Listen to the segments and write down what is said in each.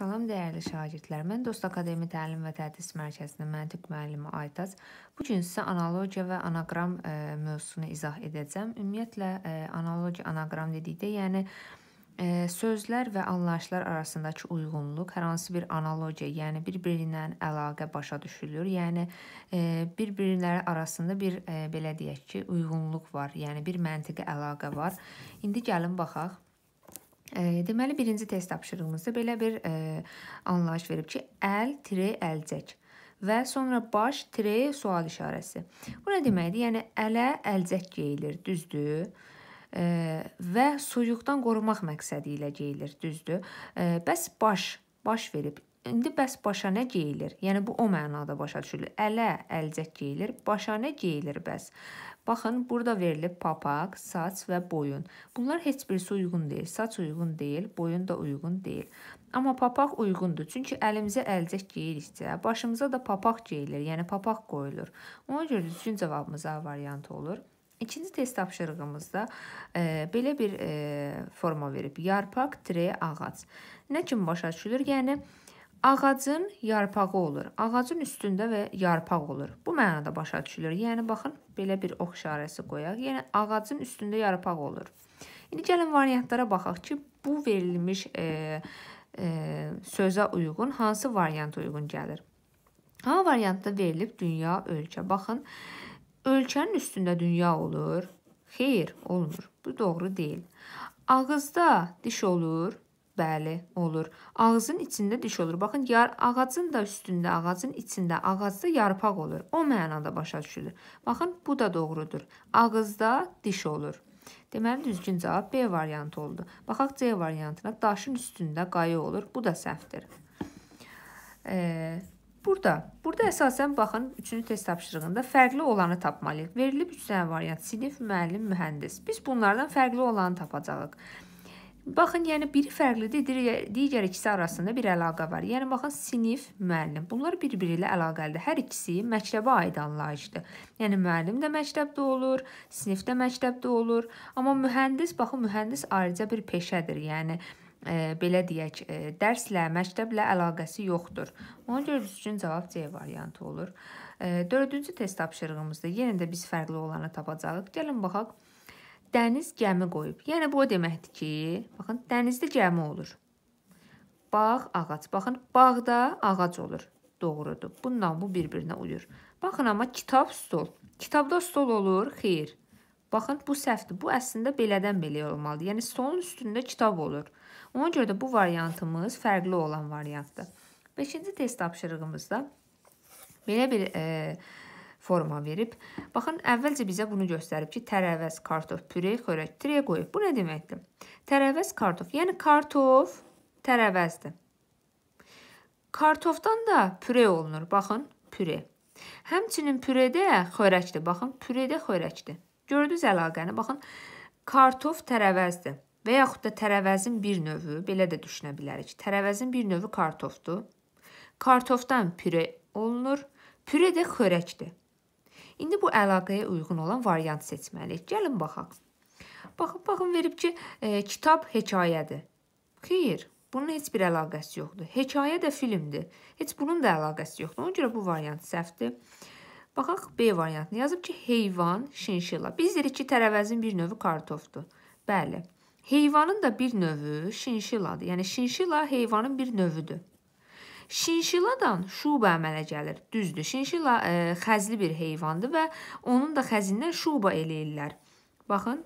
Salam dəyərli şagirdlər. Mən Dost Akademi Təlim və Tədris Mərkəzinin məntiq müəllimi Aytaz. Bu gün sizə analogiya və anaqram e, mövzusunu izah edəcəm. Ümumiyyətlə e, analogiya, anaqram dedikdə, yəni e, sözlər və anlayışlar arasındakı uyğunluq, hər hansı bir analogiya, yəni bir-birindən əlaqə başa düşülür. Yəni e, bir-birinləri arasında bir e, belə deyək ki, uyğunluq var, yəni bir məntiqi əlaqə var. İndi gəlin baxaq. Deməli, birinci test tapşırığımızda belə bir ə, anlayış verib ki, əl, tire, əlcək və sonra baş, tire, sual işarəsi. Bu nə deməkdir? Yəni, ələ əlcək geyilir, düzdür? Ə, və soyuqdan qorumaq məqsədi ilə geyilir, düzdür? Ə, bəs baş, baş verib. İndi bəs başa nə geyilir? Yəni, bu o mənada başa düşülür. Ələ əlcək geyilir, başa nə geyilir bəs? Baxın, burada verilib papaq, saç və boyun. Bunlar heç birisi uyğun deyil. Saç uyğun deyil, boyun da uyğun deyil. Amma papaq uyğundur. Çünki əlimizə əlcək geyirikcə, başımıza da papaq geyilir, yəni papaq qoyulur. Ona görə düzgün cavabımız A variantı olur. İkinci test tapşırığımızda e, belə bir e, forma verib. Yarpaq, tre, ağac. Nə kimi başa düşülür? Yəni, Ağacın yarpağı olur. Ağacın üstündə və yarpaq olur. Bu mənada başa düşülür. Yəni baxın, belə bir ox işarəsi qoyaq. Yəni ağacın üstündə yarpaq olur. İndi gəlin variantlara baxaq ki, bu verilmiş e, e, sözə uyğun hansı variant uyğun gəlir? A variantda verilib dünya, ölkə. Baxın, ölkənin üstündə dünya olur. Xeyr, olmur. Bu doğru deyil. Ağızda diş olur, Bəli, olur. Ağacın içində diş olur. Baxın, yar ağacın da üstündə, ağacın içində, ağacda yarpaq olur. O mənada başa düşülür. Baxın, bu da doğrudur. Ağızda diş olur. Deməli düzgün cavab B variantı oldu. Baxaq C variantına. Daşın üstündə qaya olur. Bu da səhvdir. E, burada, burada əsasən baxın 3-cü test tapşırığında fərqli olanı tapmalıyıq. Verilib 3 dənə variant: sinif, müəllim, mühəndis. Biz bunlardan fərqli olanı tapacağıq. Baxın, yəni biri fərqlidir, digər ikisi arasında bir əlaqə var. Yəni baxın, sinif, müəllim. Bunlar bir-biri ilə əlaqəlidir. Hər ikisi məktəbə aid anlayışdır. Yəni müəllim də məktəbdə olur, sinif də məktəbdə olur. Amma mühəndis, baxın, mühəndis ayrıca bir peşədir. Yəni e, belə deyək, e, dərslə, məktəblə əlaqəsi yoxdur. Ona görə düzgün cavab C variantı olur. E, dördüncü test tapşırığımızda yenə də biz fərqli olanı tapacağıq. Gəlin baxaq dəniz gəmi qoyub. Yəni bu o deməkdir ki, baxın, dənizdə gəmi olur. Bağ, ağac. Baxın, bağda ağac olur. Doğrudur. Bununla bu bir-birinə uyur. Baxın, amma kitab stol. Kitabda stol olur, xeyr. Baxın, bu səhvdir. Bu əslində belədən belə olmalıdır. Yəni stolun üstündə kitab olur. Ona görə də bu variantımız fərqli olan variantdır. 5-ci test tapşırığımızda belə bir e, forma verib. Baxın, əvvəlcə bizə bunu göstərib ki, tərəvəz, kartof, püre, xörək, tirəyə qoyub. Bu nə deməkdir? Tərəvəz, kartof. Yəni kartof tərəvəzdir. Kartofdan da püre olunur. Baxın, püre. Həmçinin püredə xörəkdir. Baxın, püredə xörəkdir. Gördünüz əlaqəni? Baxın, kartof tərəvəzdir. Və yaxud da tərəvəzin bir növü, belə də düşünə bilərik. Tərəvəzin bir növü kartofdur. Kartofdan püre olunur. Püre də xörəkdir. İndi bu əlaqəyə uyğun olan variant seçməliyik. Gəlin baxaq. Baxın, baxın verib ki, e, kitab hekayədir. Xeyr, bunun heç bir əlaqəsi yoxdur. Hekayə də filmdir. Heç bunun da əlaqəsi yoxdur. Ona görə bu variant səhvdir. Baxaq B variantına. Yazıb ki, heyvan şinşilla. Biz dedik ki, tərəvəzin bir növü kartofdur. Bəli. Heyvanın da bir növü şinşiladır. Yəni şinşila heyvanın bir növüdür. Şinşiladan şuba əmələ gəlir. Düzdür, şinşila ə, e, xəzli bir heyvandır və onun da xəzindən şuba eləyirlər. Baxın,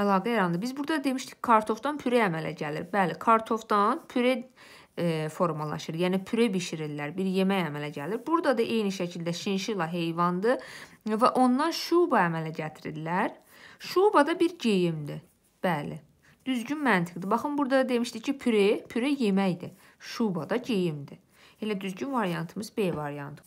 əlaqə yarandı. Biz burada demişdik, kartofdan püre əmələ gəlir. Bəli, kartofdan püre e, formalaşır. Yəni püre bişirirlər, bir yemək əmələ gəlir. Burada da eyni şəkildə şinşila heyvandır və ondan şuba əmələ gətirirlər. Şuba da bir geyimdir. Bəli. Düzgün məntiqdir. Baxın, burada demişdik ki, püre, püre yeməkdir. Şuba da geyimdir. Elə düzgün variantımız B variantı.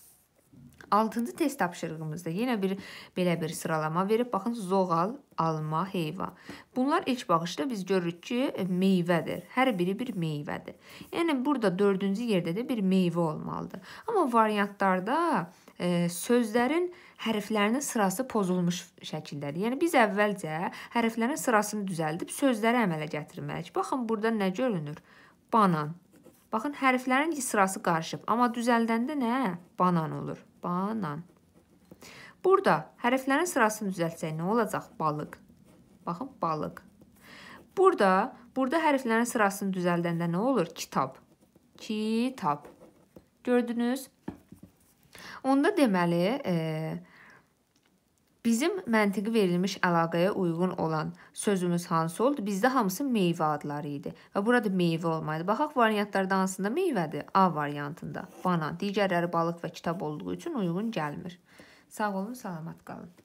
6-cı test tapşırığımızda yenə bir belə bir sıralama verib. Baxın, zoğal, alma, heyva. Bunlar ilk baxışda biz görürük ki, meyvədir. Hər biri bir meyvədir. Yəni burada 4-cü yerdə də bir meyvə olmalıdır. Amma variantlarda e, sözlərin hərflərinin sırası pozulmuş şəkildədir. Yəni biz əvvəlcə hərflərin sırasını düzəldib sözləri əmələ gətirməliyik. Baxın, burada nə görünür? Banan Baxın, hərflərin sırası qarışıb. Amma düzəldəndə nə? Banan olur. Banan. Burada hərflərin sırasını düzəltsək nə olacaq? Balıq. Baxın, balıq. Burada, burada hərflərin sırasını düzəldəndə nə olur? Kitab. Kitab. Gördünüz? Onda deməli, e, Bizim məntiqi verilmiş əlaqəyə uyğun olan sözümüz hansı oldu? Bizdə hamısı meyvə adları idi və burada meyvə olmaydı. Baxaq variantlardan hansında meyvədir? A variantında banan, digərləri balıq və kitab olduğu üçün uyğun gəlmir. Sağ olun, salamat qalın.